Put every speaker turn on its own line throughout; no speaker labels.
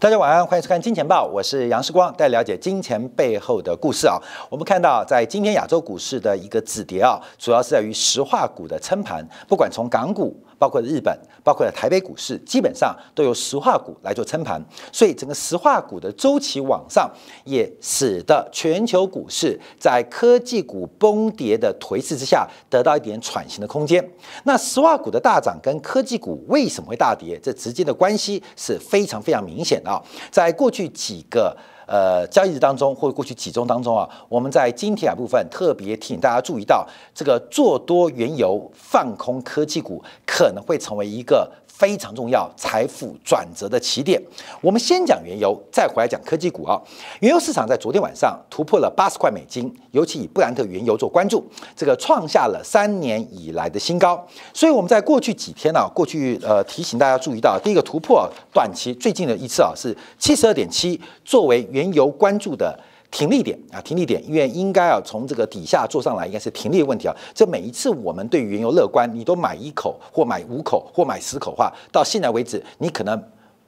大家晚安，欢迎收看《金钱报》，我是杨世光，带了解金钱背后的故事啊。我们看到，在今天亚洲股市的一个止跌啊，主要是在于石化股的撑盘，不管从港股。包括日本，包括台北股市，基本上都由石化股来做撑盘，所以整个石化股的周期往上，也使得全球股市在科技股崩跌的颓势之下，得到一点喘息的空间。那石化股的大涨跟科技股为什么会大跌，这直接的关系是非常非常明显的。啊，在过去几个。呃，交易日当中或过去几周当中啊，我们在今天啊部分特别提醒大家注意到，这个做多原油放空科技股可能会成为一个。非常重要，财富转折的起点。我们先讲原油，再回来讲科技股啊。原油市场在昨天晚上突破了八十块美金，尤其以布兰特原油做关注，这个创下了三年以来的新高。所以我们在过去几天呢，过去呃提醒大家注意到，第一个突破短期最近的一次啊是七十二点七，作为原油关注的。停利点啊，停利点，因为应该啊，从这个底下做上来，应该是停利问题啊。这每一次我们对原油乐观，你都买一口或买五口或买十口话，到现在为止，你可能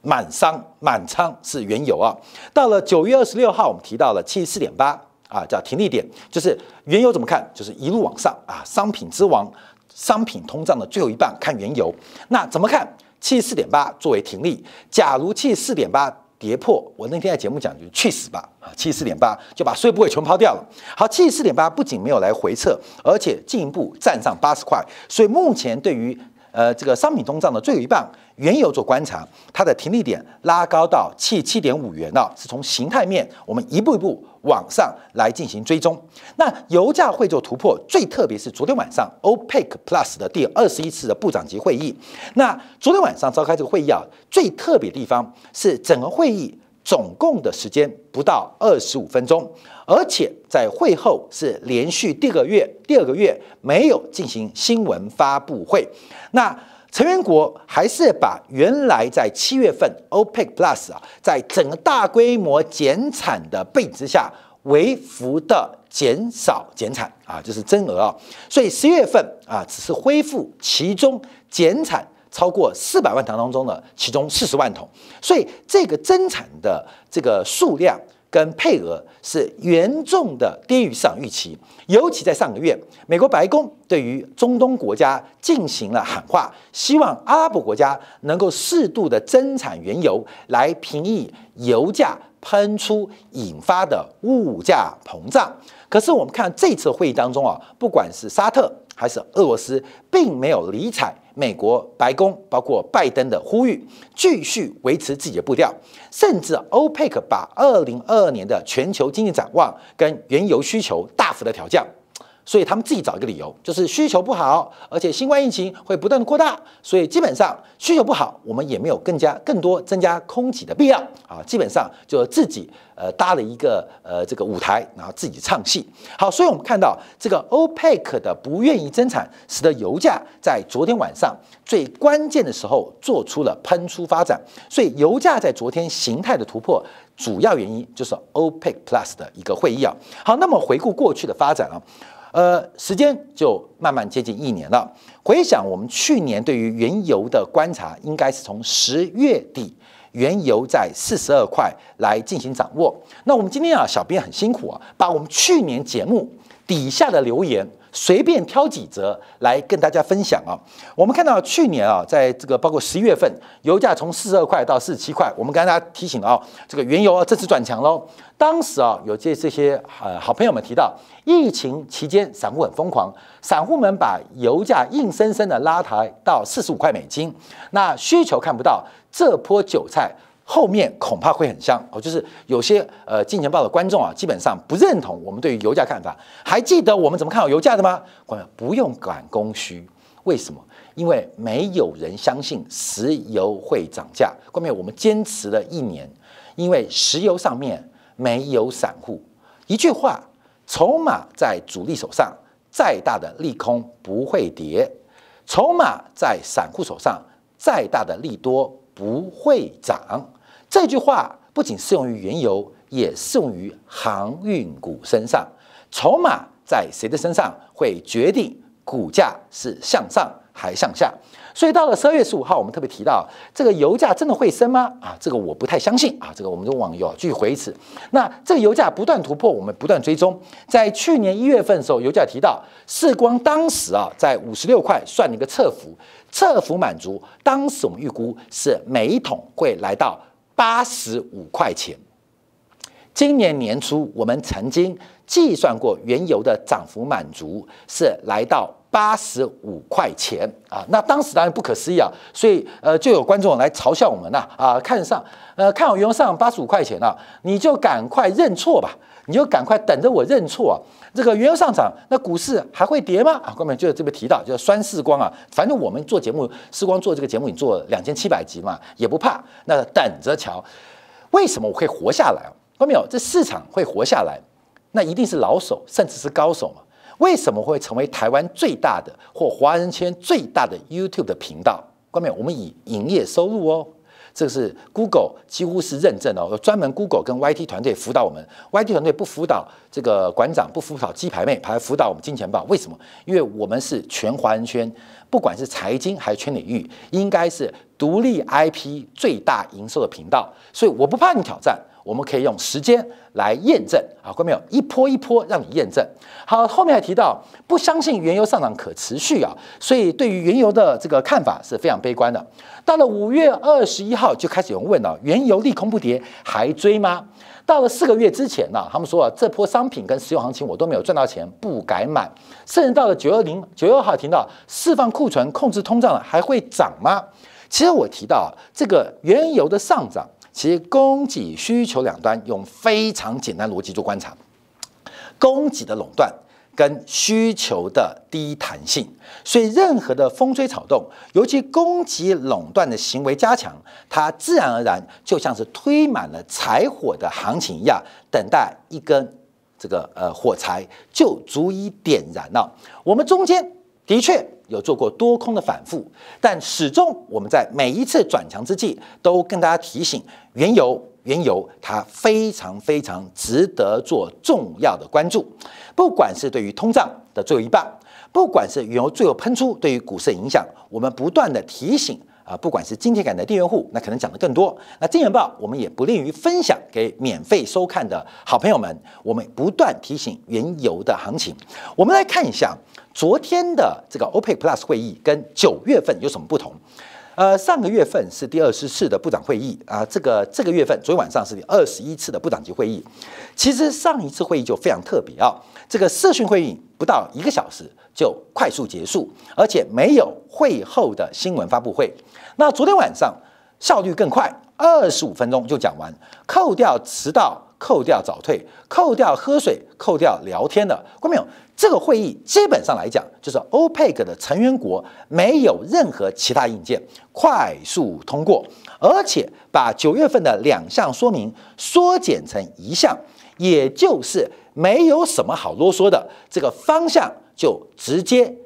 满仓满仓是原油啊。到了九月二十六号，我们提到了七十四点八啊，叫停利点，就是原油怎么看，就是一路往上啊。商品之王，商品通胀的最后一棒看原油，那怎么看？七十四点八作为停利，假如七十四点八。跌破，我那天在节目讲，就去死吧啊，七十四点八就把所有部位全抛掉了。好，七十四点八不仅没有来回撤，而且进一步站上八十块。所以目前对于呃这个商品通胀的最一棒原油做观察，它的停利点拉高到七七点五元了，是从形态面我们一步一步。网上来进行追踪，那油价会做突破，最特别是昨天晚上 OPEC Plus 的第二十一次的部长级会议。那昨天晚上召开这个会议啊，最特别的地方是整个会议总共的时间不到二十五分钟，而且在会后是连续第二个月、第二个月没有进行新闻发布会。那成员国还是把原来在七月份 OPEC Plus 啊，在整个大规模减产的背景之下，微幅的减少减产啊，这是增额啊。所以十月份啊，只是恢复其中减产超过四百万桶当中的其中四十万桶，所以这个增产的这个数量。跟配额是严重的低于市场预期，尤其在上个月，美国白宫对于中东国家进行了喊话，希望阿拉伯国家能够适度的增产原油，来平抑油价喷出引发的物价膨胀。可是我们看这次会议当中啊，不管是沙特。还是俄罗斯并没有理睬美国白宫包括拜登的呼吁，继续维持自己的步调，甚至欧佩克把二零二二年的全球经济展望跟原油需求大幅的调降。所以他们自己找一个理由，就是需求不好，而且新冠疫情会不断的扩大，所以基本上需求不好，我们也没有更加更多增加空挤的必要啊。基本上就自己呃搭了一个呃这个舞台，然后自己唱戏。好，所以我们看到这个 OPEC 的不愿意增产，使得油价在昨天晚上最关键的时候做出了喷出发展。所以油价在昨天形态的突破，主要原因就是 OPEC Plus 的一个会议啊。好，那么回顾过去的发展啊。呃，时间就慢慢接近一年了。回想我们去年对于原油的观察，应该是从十月底，原油在四十二块来进行掌握。那我们今天啊，小编很辛苦啊，把我们去年节目底下的留言。随便挑几则来跟大家分享啊！我们看到去年啊，在这个包括十一月份，油价从四十二块到四十七块，我们刚刚提醒了啊，这个原油啊，这次转强喽。当时啊，有这这些呃好朋友们提到，疫情期间散户很疯狂，散户们把油价硬生生的拉抬到四十五块美金，那需求看不到，这波韭菜。后面恐怕会很香哦，就是有些呃金钱豹的观众啊，基本上不认同我们对于油价看法。还记得我们怎么看好油价的吗？观众不用管供需，为什么？因为没有人相信石油会涨价。观众我们坚持了一年，因为石油上面没有散户。一句话，筹码在主力手上，再大的利空不会跌；筹码在散户手上，再大的利多不会涨。这句话不仅适用于原油，也适用于航运股身上。筹码在谁的身上，会决定股价是向上还向下。所以到了十二月十五号，我们特别提到这个油价真的会升吗？啊，这个我不太相信啊。这个我们的网友继续回此。那这个油价不断突破，我们不断追踪。在去年一月份的时候，油价提到，时光当时啊，在五十六块算了一个侧幅，侧幅满足，当时我们预估是每一桶会来到。八十五块钱。今年年初，我们曾经计算过原油的涨幅满足是来到八十五块钱啊。那当时当然不可思议啊，所以呃，就有观众来嘲笑我们呐啊，看上呃看好原油上涨八十五块钱了，你就赶快认错吧，你就赶快等着我认错。这个原油上涨，那股市还会跌吗？啊，后面就这边提到，是酸四光啊。反正我们做节目，四光做这个节目，你做两千七百集嘛，也不怕。那等着瞧，为什么我可以活下来啊？面有这市场会活下来，那一定是老手，甚至是高手嘛。为什么会成为台湾最大的或华人圈最大的 YouTube 的频道？后面我们以营业收入哦。这个是 Google 几乎是认证哦，专门 Google 跟 YT 团队辅导我们。YT 团队不辅导这个馆长，不辅导鸡排妹，反而辅导我们金钱豹。为什么？因为我们是全华人圈，不管是财经还是全领域，应该是独立 IP 最大营收的频道。所以我不怕你挑战。我们可以用时间来验证啊，各位朋友，一波一波让你验证。好，后面还提到不相信原油上涨可持续啊，所以对于原油的这个看法是非常悲观的。到了五月二十一号就开始有人问了，原油利空不跌还追吗？到了四个月之前呢，他们说啊，这波商品跟石油行情我都没有赚到钱，不敢买。甚至到了九二零九二号听到释放库存控制通胀了，还会涨吗？其实我提到啊，这个原油的上涨。其实，供给、需求两端用非常简单逻辑做观察，供给的垄断跟需求的低弹性，所以任何的风吹草动，尤其供给垄断的行为加强，它自然而然就像是推满了柴火的行情一样，等待一根这个呃火柴就足以点燃了。我们中间的确。有做过多空的反复，但始终我们在每一次转强之际，都跟大家提醒，原油，原油它非常非常值得做重要的关注。不管是对于通胀的最后一棒，不管是原油最后喷出对于股市的影响，我们不断的提醒啊，不管是今天港的订阅户，那可能讲的更多，那金元报我们也不吝于分享给免费收看的好朋友们，我们不断提醒原油的行情。我们来看一下。昨天的这个 OPEC Plus 会议跟九月份有什么不同？呃，上个月份是第二十四的部长会议啊，这个这个月份昨天晚上是第二十一次的部长级会议。其实上一次会议就非常特别啊，这个视频会议不到一个小时就快速结束，而且没有会后的新闻发布会。那昨天晚上效率更快，二十五分钟就讲完，扣掉迟到，扣掉早退，扣掉喝水，扣掉聊天的，看到朋友，这个会议基本上来讲，就是 OPEC 的成员国没有任何其他硬件快速通过，而且把九月份的两项说明缩减成一项，也就是没有什么好啰嗦的，这个方向就直接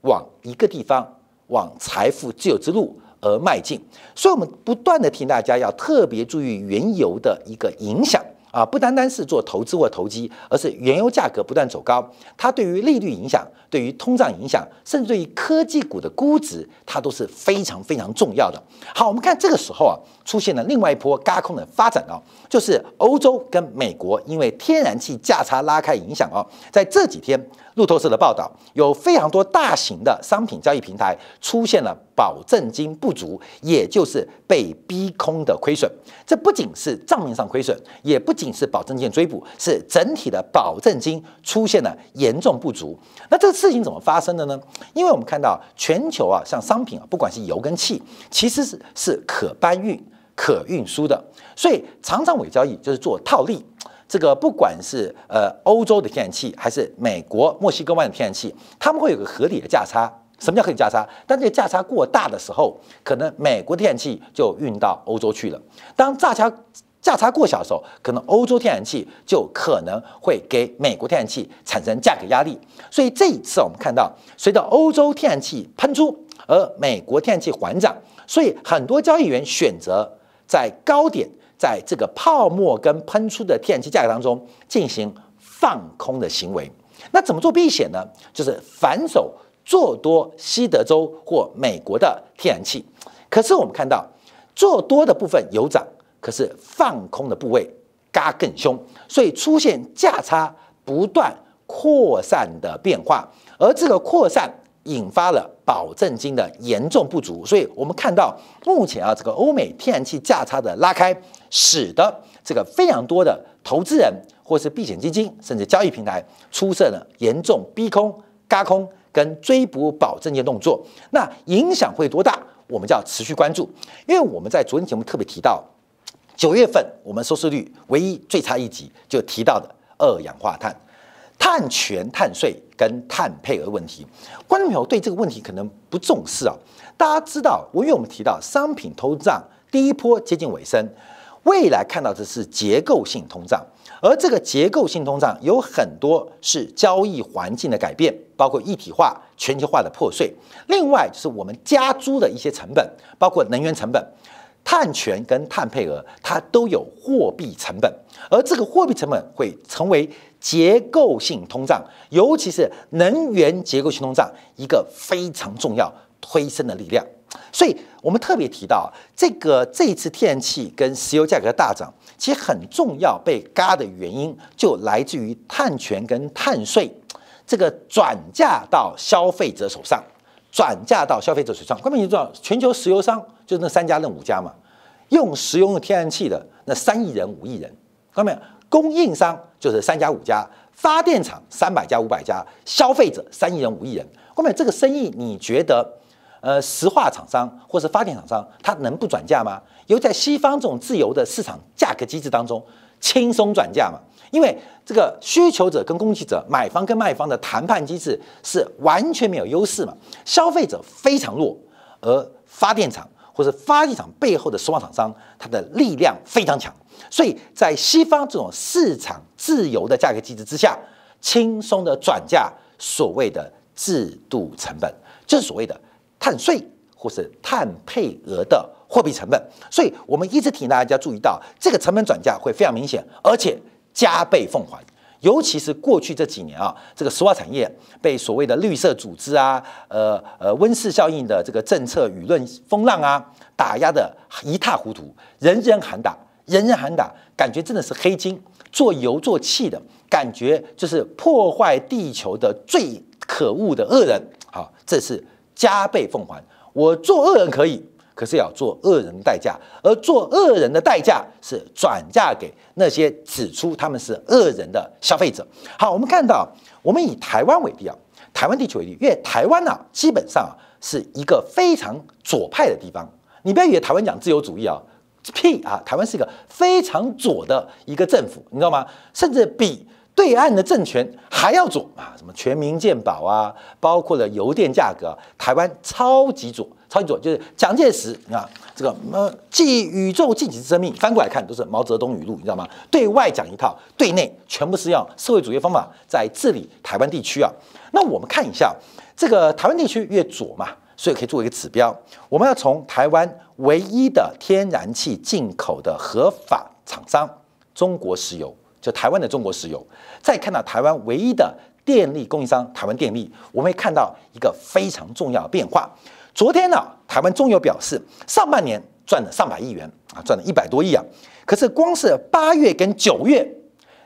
往一个地方，往财富自由之路而迈进。所以，我们不断的提醒大家要特别注意原油的一个影响。啊，不单单是做投资或投机，而是原油价格不断走高，它对于利率影响、对于通胀影响，甚至对于科技股的估值，它都是非常非常重要的。好，我们看这个时候啊，出现了另外一波轧空的发展啊，就是欧洲跟美国因为天然气价差拉开影响啊，在这几天，路透社的报道有非常多大型的商品交易平台出现了。保证金不足，也就是被逼空的亏损。这不仅是账面上亏损，也不仅是保证金追补，是整体的保证金出现了严重不足。那这个事情怎么发生的呢？因为我们看到全球啊，像商品啊，不管是油跟气，其实是是可搬运、可运输的，所以常常伪交易就是做套利。这个不管是呃欧洲的天然气，还是美国墨西哥湾的天然气，他们会有个合理的价差。什么叫合理价差？当这个价差过大的时候，可能美国天然气就运到欧洲去了；当价差价差过小的时候，可能欧洲天然气就可能会给美国天然气产生价格压力。所以这一次我们看到，随着欧洲天然气喷出，而美国天然气缓涨，所以很多交易员选择在高点，在这个泡沫跟喷出的天然气价格当中进行放空的行为。那怎么做避险呢？就是反手。做多西德州或美国的天然气，可是我们看到做多的部分有涨，可是放空的部位嘎更凶，所以出现价差不断扩散的变化，而这个扩散引发了保证金的严重不足，所以我们看到目前啊，这个欧美天然气价差的拉开，使得这个非常多的投资人或是避险基金，甚至交易平台出现了严重逼空、嘎空。跟追捕保证金动作，那影响会多大？我们就要持续关注，因为我们在昨天节目特别提到，九月份我们收视率唯一最差一集就提到的二氧化碳、碳权、碳税跟碳配额问题。观众朋友对这个问题可能不重视啊。大家知道，因为我们提到商品通胀第一波接近尾声，未来看到的是结构性通胀。而这个结构性通胀有很多是交易环境的改变，包括一体化、全球化的破碎。另外就是我们加租的一些成本，包括能源成本、碳权跟碳配额，它都有货币成本。而这个货币成本会成为结构性通胀，尤其是能源结构性通胀一个非常重要推升的力量。所以我们特别提到这个这次天然气跟石油价格的大涨。其很重要被嘎的原因，就来自于碳权跟碳税这个转嫁到消费者手上，转嫁到消费者手上。外面你知道，全球石油商就那三家那五家嘛，用石油用天然气的那三亿人五亿人。没有？供应商就是三家五家，发电厂三百家五百家，消费者三亿人五亿人。后面这个生意，你觉得？呃，石化厂商或是发电厂商，它能不转价吗？因为在西方这种自由的市场价格机制当中，轻松转价嘛。因为这个需求者跟供给者、买方跟卖方的谈判机制是完全没有优势嘛，消费者非常弱，而发电厂或是发电厂背后的石化厂商，它的力量非常强，所以在西方这种市场自由的价格机制之下，轻松的转嫁所谓的制度成本，就是所谓的。碳税或是碳配额的货币成本，所以我们一直提醒大家注意到，这个成本转嫁会非常明显，而且加倍奉还。尤其是过去这几年啊，这个石化产业被所谓的绿色组织啊、呃呃温室效应的这个政策舆论风浪啊打压的一塌糊涂，人人喊打，人人喊打，感觉真的是黑金做油做气的感觉，就是破坏地球的最可恶的恶人。好，这是。加倍奉还，我做恶人可以，可是要做恶人的代价，而做恶人的代价是转嫁给那些指出他们是恶人的消费者。好，我们看到，我们以台湾为例啊，台湾地区为例，因为台湾呢，基本上啊是一个非常左派的地方。你不要以为台湾讲自由主义啊，屁啊，台湾是一个非常左的一个政府，你知道吗？甚至比。对岸的政权还要左啊，什么全民健保啊，包括了邮电价格，台湾超级左，超级左就是蒋介石啊。这个呃，继宇宙既己之生命翻过来看都是毛泽东语录，你知道吗？对外讲一套，对内全部是要社会主义方法在治理台湾地区啊。那我们看一下这个台湾地区越左嘛，所以可以做一个指标。我们要从台湾唯一的天然气进口的合法厂商——中国石油。就台湾的中国石油，再看到台湾唯一的电力供应商台湾电力，我们会看到一个非常重要的变化。昨天呢，台湾中油表示，上半年赚了上百亿元啊，赚了一百多亿啊。可是，光是八月跟九月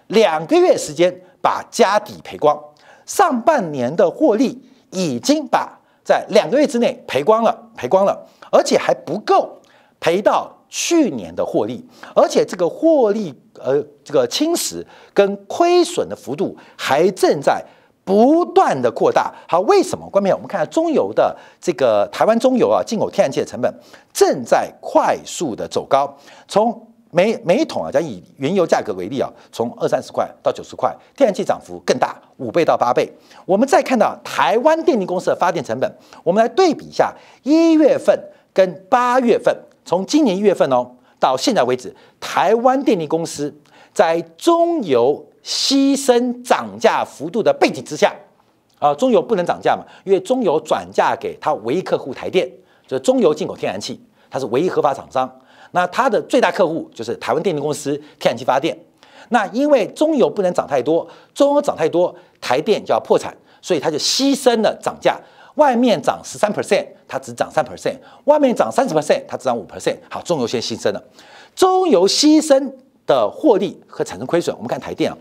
两个月时间，把家底赔光。上半年的获利已经把在两个月之内赔光了，赔光了，而且还不够，赔到去年的获利，而且这个获利。呃，这个侵蚀跟亏损的幅度还正在不断的扩大。好，为什么？关键我们看中油的这个台湾中油啊，进口天然气的成本正在快速的走高。从每每桶啊，将以原油价格为例啊，从二三十块到九十块，天然气涨幅更大，五倍到八倍。我们再看到台湾电力公司的发电成本，我们来对比一下一月份跟八月份，从今年一月份哦。到现在为止，台湾电力公司在中油牺牲涨价幅度的背景之下，啊，中油不能涨价嘛，因为中油转嫁给他唯一客户台电，就是中油进口天然气，它是唯一合法厂商。那它的最大客户就是台湾电力公司天然气发电。那因为中油不能涨太多，中油涨太多，台电就要破产，所以他就牺牲了涨价。外面涨十三 percent，它只涨三 percent；外面涨三十 percent，它只涨五 percent。好，中游先牺牲了，中游牺牲的获利和产生亏损。我们看台电啊，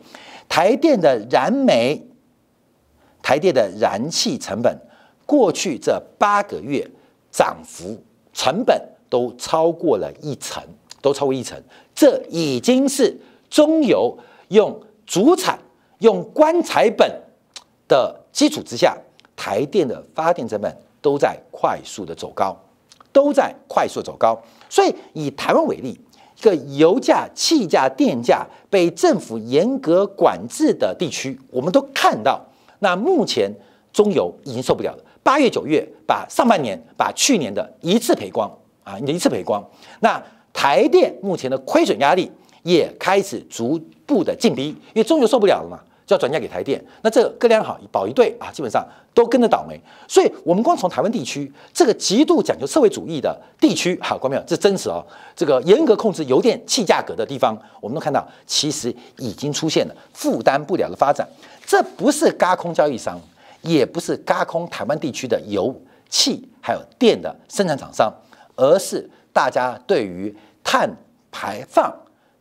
台电的燃煤、台电的燃气成本，过去这八个月涨幅成本都超过了一成，都超过一成。这已经是中游用主产、用棺材本的基础之下。台电的发电成本都在快速的走高，都在快速走高，所以以台湾为例，一个油价、气价、电价被政府严格管制的地区，我们都看到，那目前中油已经受不了了，八月、九月把上半年、把去年的一次赔光啊，一次赔光。那台电目前的亏损压力也开始逐步的进逼，因为中油受不了了嘛。就要转嫁给台电，那这个量好保一对啊，基本上都跟着倒霉。所以，我们光从台湾地区这个极度讲究社会主义的地区，好，观众没有，这真实哦，这个严格控制油、电、气价格的地方，我们都看到，其实已经出现了负担不了的发展。这不是轧空交易商，也不是轧空台湾地区的油气还有电的生产厂商，而是大家对于碳排放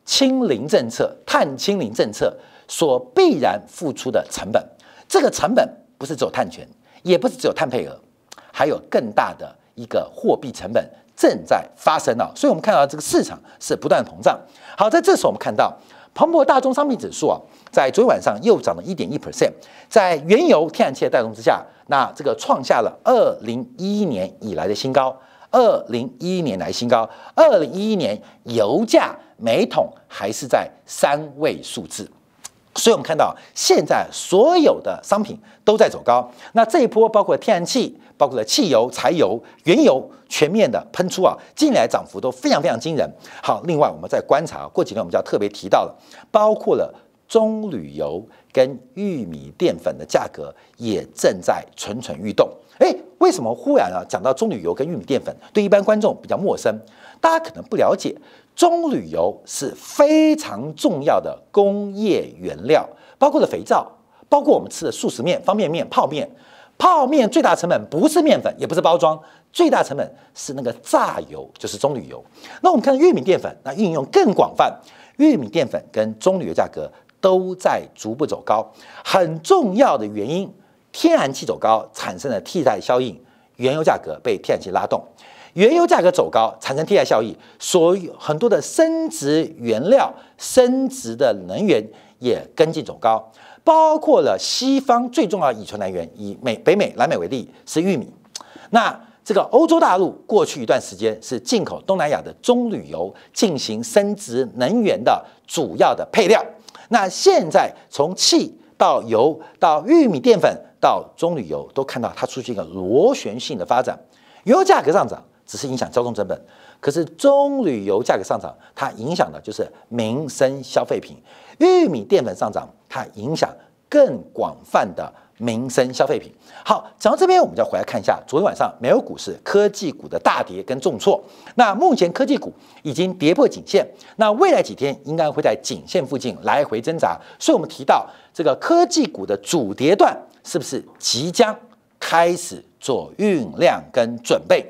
清零政策、碳清零政策。所必然付出的成本，这个成本不是只有碳权，也不是只有碳配额，还有更大的一个货币成本正在发生啊！所以，我们看到这个市场是不断膨胀。好，在这时候我们看到，彭博大宗商品指数啊，在昨天晚上又涨了一点一 percent，在原油、天然气的带动之下，那这个创下了二零一一年以来的新高，二零一一年来新高，二零一一年油价每桶还是在三位数字。所以我们看到，现在所有的商品都在走高。那这一波包括天然气、包括了汽油、柴油、原油全面的喷出啊，近来涨幅都非常非常惊人。好，另外我们再观察，过几天我们就要特别提到了，包括了棕榈油跟玉米淀粉的价格也正在蠢蠢欲动。哎，为什么忽然要讲到棕榈油跟玉米淀粉？对一般观众比较陌生，大家可能不了解。棕榈油是非常重要的工业原料，包括了肥皂，包括我们吃的速食面、方便面、泡面。泡面最大成本不是面粉，也不是包装，最大成本是那个榨油，就是棕榈油。那我们看玉米淀粉，那运用更广泛。玉米淀粉跟棕榈油价格都在逐步走高，很重要的原因，天然气走高产生的替代效应，原油价格被天然气拉动。原油价格走高，产生替代效应，所以很多的升值原料、升值的能源也跟进走高，包括了西方最重要乙醇来源，以美北美、南美为例是玉米。那这个欧洲大陆过去一段时间是进口东南亚的棕榈油进行升值能源的主要的配料。那现在从气到油到玉米淀粉到棕榈油，都看到它出现一个螺旋性的发展，原油价格上涨。只是影响交通成本，可是棕榈油价格上涨，它影响的就是民生消费品；玉米淀粉上涨，它影响更广泛的民生消费品。好，讲到这边，我们就要回来看一下昨天晚上美国股市科技股的大跌跟重挫。那目前科技股已经跌破颈线，那未来几天应该会在颈线附近来回挣扎。所以，我们提到这个科技股的主跌段，是不是即将开始做酝酿跟准备？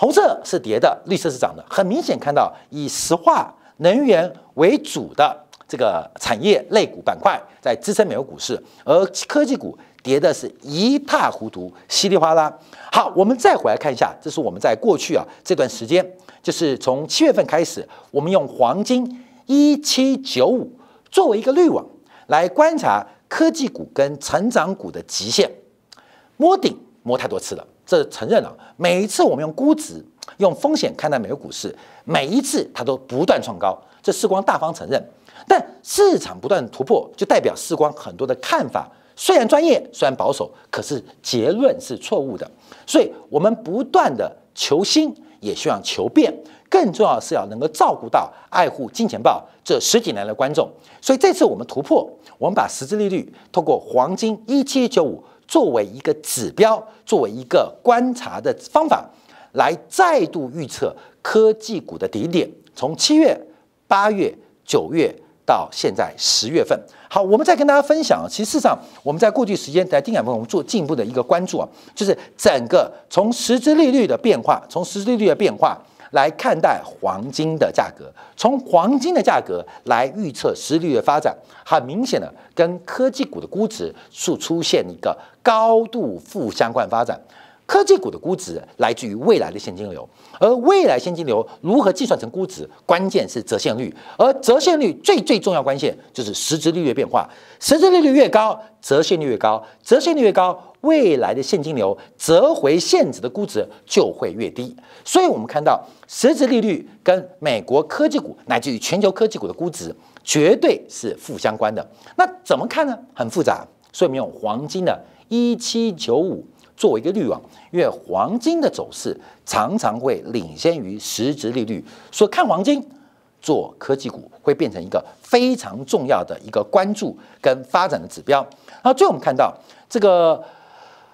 红色是跌的，绿色是涨的。很明显看到，以石化能源为主的这个产业类股板块在支撑美国股市，而科技股跌的是一塌糊涂，稀里哗啦。好，我们再回来看一下，这是我们在过去啊这段时间，就是从七月份开始，我们用黄金一七九五作为一个滤网来观察科技股跟成长股的极限，摸顶摸太多次了。这承认了，每一次我们用估值、用风险看待美国股市，每一次它都不断创高。这世光大方承认，但市场不断突破，就代表世光很多的看法虽然专业，虽然保守，可是结论是错误的。所以，我们不断的求新，也希望求变，更重要是要能够照顾到、爱护金钱豹这十几年的观众。所以这次我们突破，我们把实质利率通过黄金一七九五。作为一个指标，作为一个观察的方法，来再度预测科技股的底点。从七月、八月、九月到现在十月份，好，我们再跟大家分享。其实，事实上，我们在过去时间，在丁海峰，我们做进一步的一个关注，啊，就是整个从实质利率的变化，从实质利率的变化。来看待黄金的价格，从黄金的价格来预测利率的发展，很明显的跟科技股的估值是出现一个高度负相关发展。科技股的估值来自于未来的现金流，而未来现金流如何计算成估值，关键是折现率，而折现率最最重要关键就是实质利率变化，实质利率越高，折现率越高，折现率越高。未来的现金流折回现值的估值就会越低，所以我们看到实质利率跟美国科技股乃至于全球科技股的估值绝对是负相关的。那怎么看呢？很复杂，所以我们用黄金的一七九五作为一个滤网，因为黄金的走势常常会领先于实质利率，所以看黄金做科技股会变成一个非常重要的一个关注跟发展的指标。那最后我们看到这个。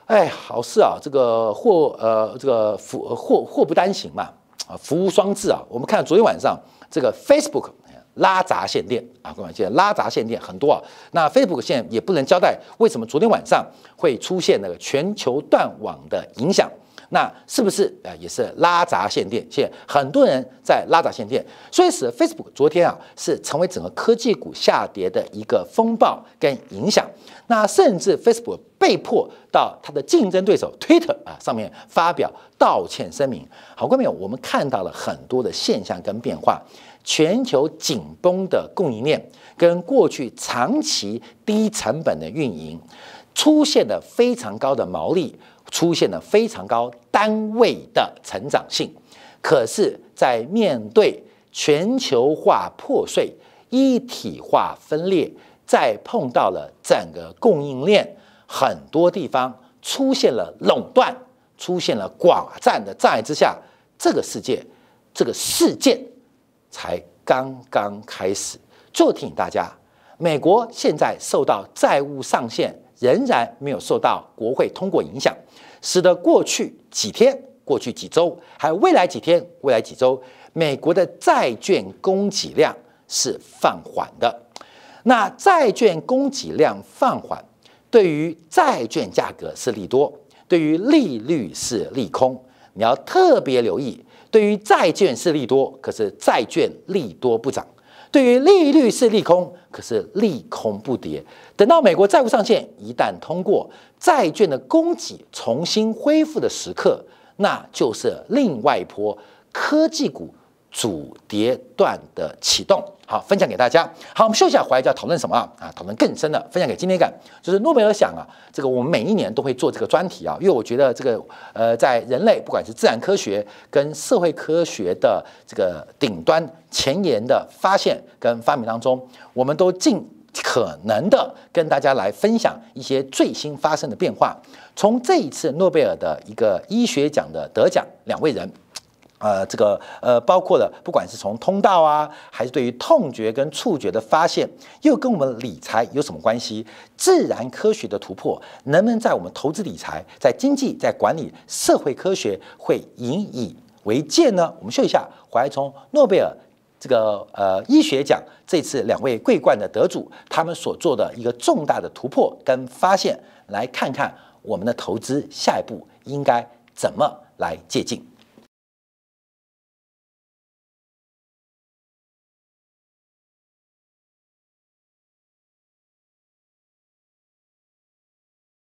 哎，好事啊！这个祸，呃，这个福，祸祸不单行嘛，啊，福无双至啊！我们看昨天晚上这个 Facebook 拉闸限电啊，各位现在拉闸限电很多啊。那 Facebook 现在也不能交代为什么昨天晚上会出现那个全球断网的影响。那是不是呃也是拉闸限电？现在很多人在拉闸限电，所以使得 Facebook 昨天啊是成为整个科技股下跌的一个风暴跟影响。那甚至 Facebook 被迫到它的竞争对手 Twitter 啊上面发表道歉声明。好，观众朋友，我们看到了很多的现象跟变化，全球紧绷的供应链跟过去长期低成本的运营，出现了非常高的毛利。出现了非常高单位的成长性，可是，在面对全球化破碎、一体化分裂，再碰到了整个供应链很多地方出现了垄断、出现了寡占的障碍之下，这个世界，这个事件才刚刚开始。最后提醒大家，美国现在受到债务上限。仍然没有受到国会通过影响，使得过去几天、过去几周，还有未来几天、未来几周，美国的债券供给量是放缓的。那债券供给量放缓，对于债券价格是利多，对于利率是利空。你要特别留意，对于债券是利多，可是债券利多不涨。对于利率是利空，可是利空不跌。等到美国债务上限一旦通过，债券的供给重新恢复的时刻，那就是另外一波科技股主跌段的启动。好，分享给大家。好，我们休息下，回来就要讨论什么啊？啊，讨论更深的，分享给今天感就是诺贝尔奖啊。这个我们每一年都会做这个专题啊，因为我觉得这个呃，在人类不管是自然科学跟社会科学的这个顶端前沿的发现跟发明当中，我们都尽可能的跟大家来分享一些最新发生的变化。从这一次诺贝尔的一个医学奖的得奖两位人。呃，这个呃，包括了不管是从通道啊，还是对于痛觉跟触觉的发现，又跟我们理财有什么关系？自然科学的突破能不能在我们投资理财、在经济、在管理、社会科学会引以为戒呢？我们秀一下，怀从诺贝尔这个呃医学奖这次两位桂冠的得主，他们所做的一个重大的突破跟发现，来看看我们的投资下一步应该怎么来借鉴。